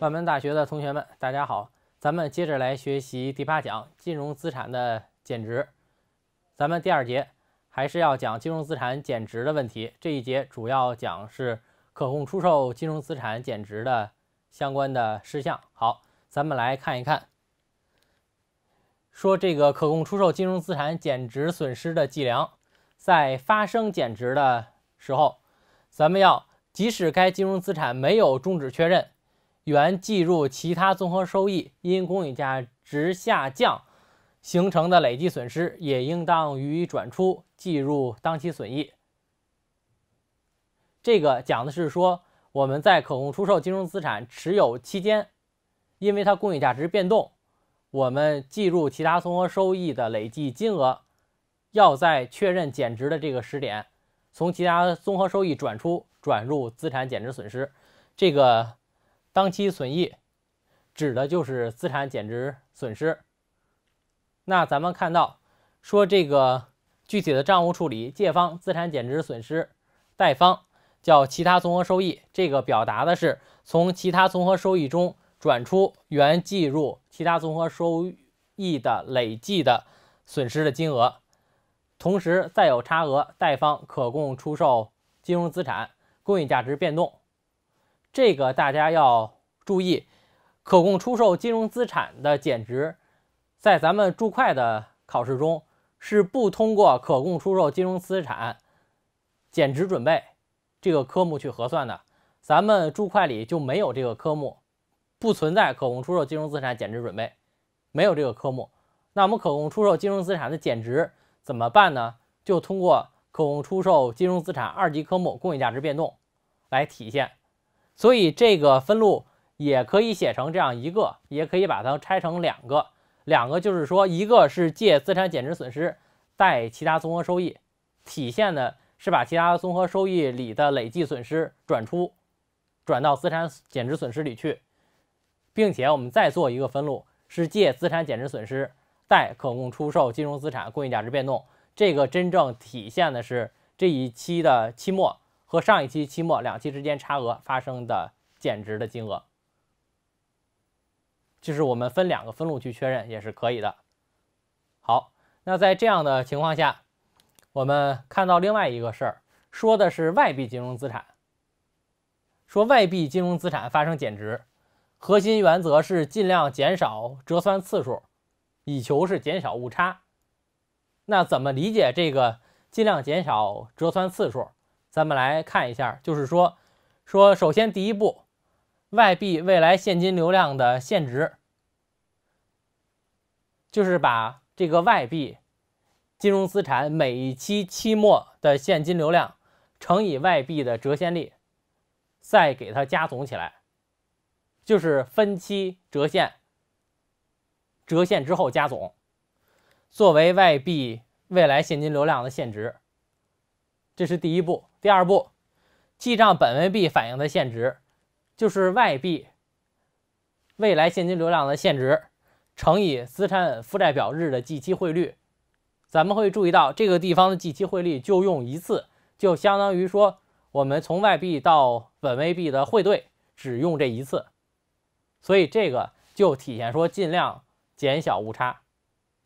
万门大学的同学们，大家好！咱们接着来学习第八讲金融资产的减值。咱们第二节还是要讲金融资产减值的问题。这一节主要讲是可供出售金融资产减值的相关的事项。好，咱们来看一看，说这个可供出售金融资产减值损失的计量，在发生减值的时候，咱们要即使该金融资产没有终止确认。原计入其他综合收益，因公允价值下降形成的累计损失，也应当予以转出，计入当期损益。这个讲的是说，我们在可供出售金融资产持有期间，因为它公允价值变动，我们计入其他综合收益的累计金额，要在确认减值的这个时点，从其他综合收益转出，转入资产减值损失。这个。当期损益指的就是资产减值损失。那咱们看到说这个具体的账务处理，借方资产减值损失，贷方叫其他综合收益。这个表达的是从其他综合收益中转出原计入其他综合收益的累计的损失的金额，同时再有差额，贷方可供出售金融资产公允价值变动。这个大家要注意，可供出售金融资产的减值，在咱们注会的考试中是不通过可供出售金融资产减值准备这个科目去核算的。咱们注会里就没有这个科目，不存在可供出售金融资产减值准备，没有这个科目。那我们可供出售金融资产的减值怎么办呢？就通过可供出售金融资产二级科目公允价值变动来体现。所以这个分录也可以写成这样一个，也可以把它拆成两个，两个就是说，一个是借资产减值损失，贷其他综合收益，体现的是把其他综合收益里的累计损失转出，转到资产减值损失里去，并且我们再做一个分录，是借资产减值损失，贷可供出售金融资产供应价值变动，这个真正体现的是这一期的期末。和上一期期末两期之间差额发生的减值的金额，就是我们分两个分录去确认也是可以的。好，那在这样的情况下，我们看到另外一个事儿，说的是外币金融资产，说外币金融资产发生减值，核心原则是尽量减少折算次数，以求是减少误差。那怎么理解这个尽量减少折算次数？咱们来看一下，就是说，说首先第一步，外币未来现金流量的现值，就是把这个外币金融资产每一期期末的现金流量乘以外币的折现率，再给它加总起来，就是分期折现，折现之后加总，作为外币未来现金流量的现值。这是第一步，第二步，记账本位币反映的现值，就是外币未来现金流量的现值乘以资产负债表日的计期汇率。咱们会注意到这个地方的计期汇率就用一次，就相当于说我们从外币到本位币的汇兑只用这一次，所以这个就体现说尽量减小误差，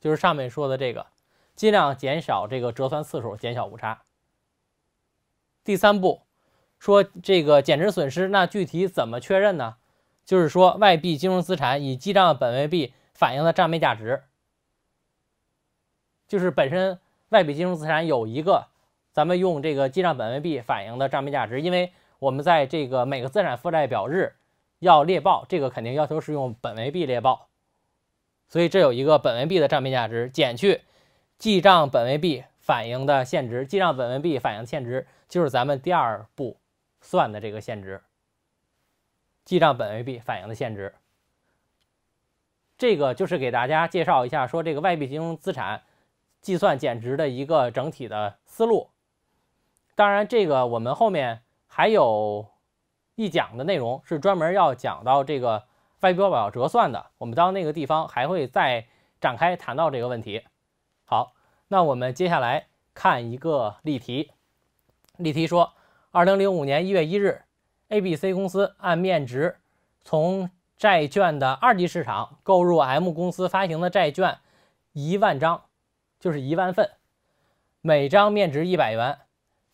就是上面说的这个，尽量减少这个折算次数，减小误差。第三步，说这个减值损失，那具体怎么确认呢？就是说外币金融资产以记账本位币反映的账面价值，就是本身外币金融资产有一个，咱们用这个记账本位币反映的账面价值，因为我们在这个每个资产负债表日要列报，这个肯定要求是用本位币列报，所以这有一个本位币的账面价值减去记账本位币。反映的现值，记账本位币反映的现值，就是咱们第二步算的这个现值。记账本位币反映的现值，这个就是给大家介绍一下，说这个外币金融资产计算减值的一个整体的思路。当然，这个我们后面还有一讲的内容是专门要讲到这个外币报表折算的，我们到那个地方还会再展开谈到这个问题。好。那我们接下来看一个例题。例题说，二零零五年一月一日，A、B、C 公司按面值从债券的二级市场购入 M 公司发行的债券一万张，就是一万份，每张面值一百元，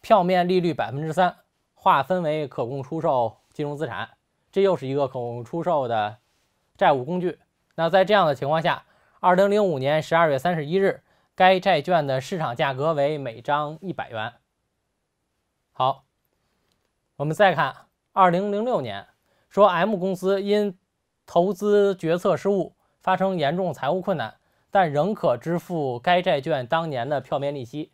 票面利率百分之三，划分为可供出售金融资产。这又是一个可供出售的债务工具。那在这样的情况下，二零零五年十二月三十一日。该债券的市场价格为每张一百元。好，我们再看二零零六年，说 M 公司因投资决策失误发生严重财务困难，但仍可支付该债券当年的票面利息。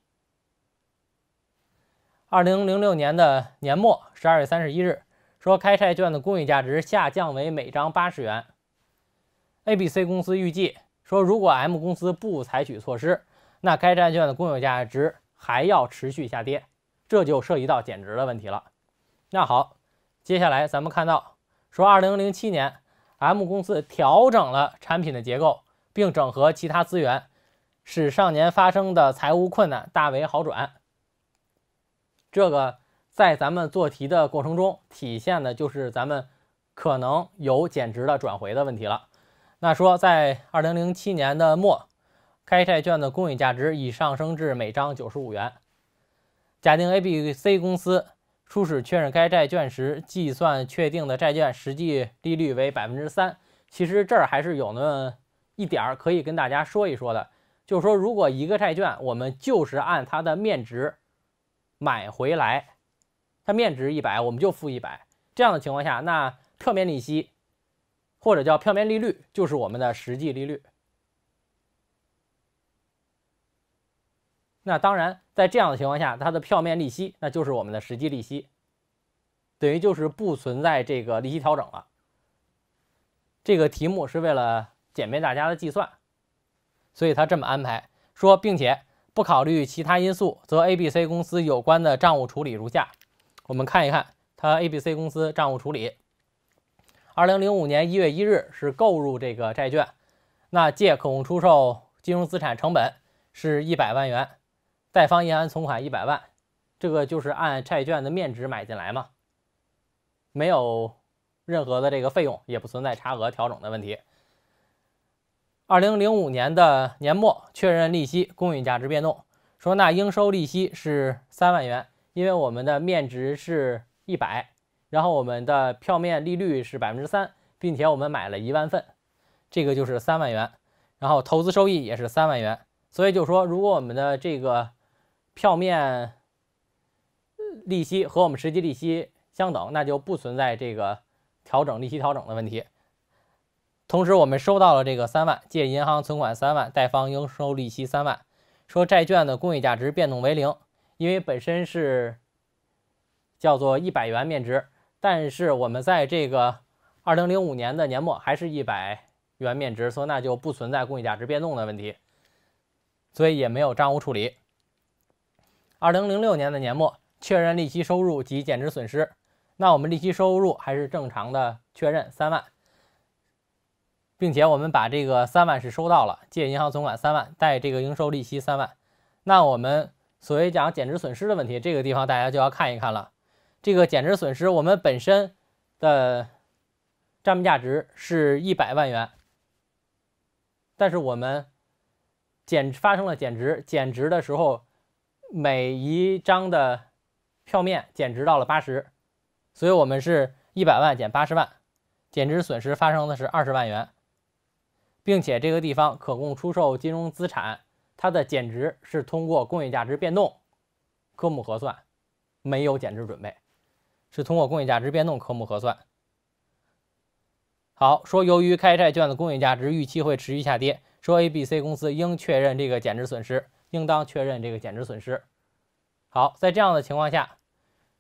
二零零六年的年末十二月三十一日，说该债券的公允价值下降为每张八十元。A、B、C 公司预计。说如果 M 公司不采取措施，那该债券的公有价值还要持续下跌，这就涉及到减值的问题了。那好，接下来咱们看到说，二零零七年 M 公司调整了产品的结构，并整合其他资源，使上年发生的财务困难大为好转。这个在咱们做题的过程中体现的就是咱们可能有减值的转回的问题了。那说，在二零零七年的末，该债券的公允价值已上升至每张九十五元。假定 A、B、C 公司初始确认该债券时，计算确定的债券实际利率为百分之三。其实这儿还是有那么一点儿可以跟大家说一说的，就是说，如果一个债券，我们就是按它的面值买回来，它面值一百，我们就付一百。这样的情况下，那票面利息。或者叫票面利率，就是我们的实际利率。那当然，在这样的情况下，它的票面利息，那就是我们的实际利息，等于就是不存在这个利息调整了。这个题目是为了简便大家的计算，所以他这么安排说，并且不考虑其他因素，则 A、B、C 公司有关的账务处理如下。我们看一看它 A、B、C 公司账务处理。二零零五年一月一日是购入这个债券，那借“可供出售金融资产”成本是一百万元，贷方“银行存款”一百万，这个就是按债券的面值买进来嘛，没有任何的这个费用，也不存在差额调整的问题。二零零五年的年末确认利息公允价值变动，说那应收利息是三万元，因为我们的面值是一百。然后我们的票面利率是百分之三，并且我们买了一万份，这个就是三万元。然后投资收益也是三万元。所以就说，如果我们的这个票面利息和我们实际利息相等，那就不存在这个调整利息调整的问题。同时，我们收到了这个三万，借银行存款三万，贷方应收利息三万。说债券的公允价值变动为零，因为本身是叫做一百元面值。但是我们在这个二零零五年的年末还是一百元面值，所以那就不存在公允价值变动的问题，所以也没有账务处理。二零零六年的年末确认利息收入及减值损失。那我们利息收入还是正常的确认三万，并且我们把这个三万是收到了，借银行存款三万，贷这个应收利息三万。那我们所谓讲减值损失的问题，这个地方大家就要看一看了。这个减值损失，我们本身的账面价值是一百万元，但是我们减发生了减值，减值的时候，每一张的票面减值到了八十，所以我们是一百万减八十万，减值损失发生的是二十万元，并且这个地方可供出售金融资产，它的减值是通过公允价值变动科目核算，没有减值准备。是通过公允价值变动科目核算。好，说由于开债券的公允价值预期会持续下跌，说 A、B、C 公司应确认这个减值损失，应当确认这个减值损失。好，在这样的情况下，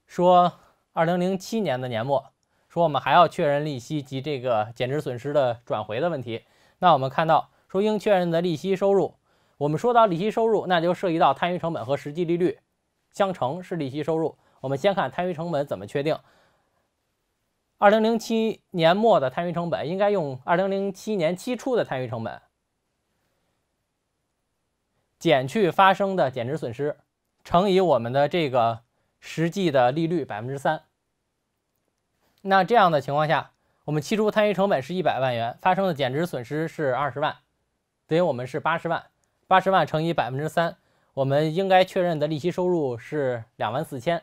说2007年的年末，说我们还要确认利息及这个减值损失的转回的问题。那我们看到，说应确认的利息收入，我们说到利息收入，那就涉及到摊余成本和实际利率相乘是利息收入。我们先看摊余成本怎么确定。二零零七年末的摊余成本应该用二零零七年期初的摊余成本减去发生的减值损失，乘以我们的这个实际的利率百分之三。那这样的情况下，我们期初摊余成本是一百万元，发生的减值损失是二十万，等于我们是八十万，八十万乘以百分之三，我们应该确认的利息收入是两万四千。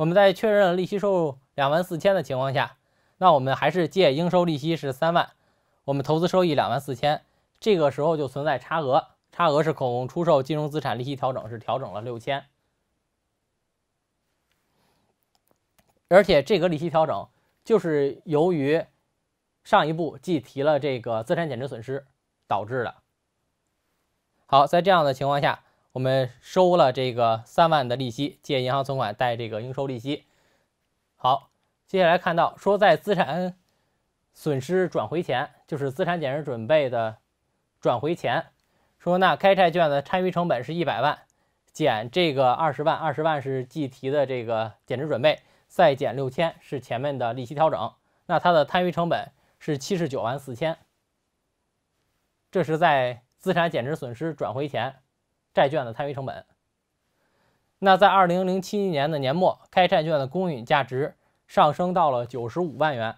我们在确认利息收入两万四千的情况下，那我们还是借应收利息是三万，我们投资收益两万四千，这个时候就存在差额，差额是孔出售金融资产利息调整是调整了六千，而且这个利息调整就是由于上一步计提了这个资产减值损失导致的。好，在这样的情况下。我们收了这个三万的利息，借银行存款，贷这个应收利息。好，接下来看到说在资产损失转回前，就是资产减值准备的转回前，说那开债券的摊余成本是一百万，减这个二十万，二十万是计提的这个减值准备，再减六千是前面的利息调整，那它的摊余成本是七十九万四千。这是在资产减值损失转回前。债券的摊余成本。那在二零零七年的年末，该债券的公允价值上升到了九十五万元。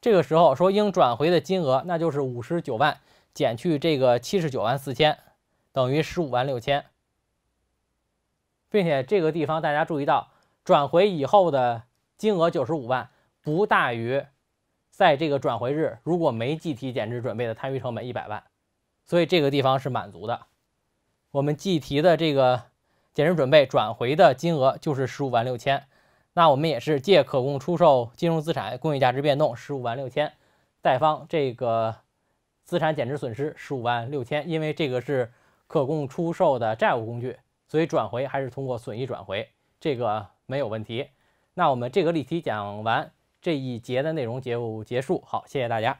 这个时候说应转回的金额，那就是五十九万减去这个七十九万四千，等于十五万六千。并且这个地方大家注意到，转回以后的金额九十五万不大于在这个转回日如果没计提减值准备的摊余成本一百万，所以这个地方是满足的。我们计提的这个减值准备转回的金额就是十五万六千，那我们也是借可供出售金融资产公允价值变动十五万六千，贷方这个资产减值损失十五万六千，因为这个是可供出售的债务工具，所以转回还是通过损益转回，这个没有问题。那我们这个例题讲完这一节的内容就结束，好，谢谢大家。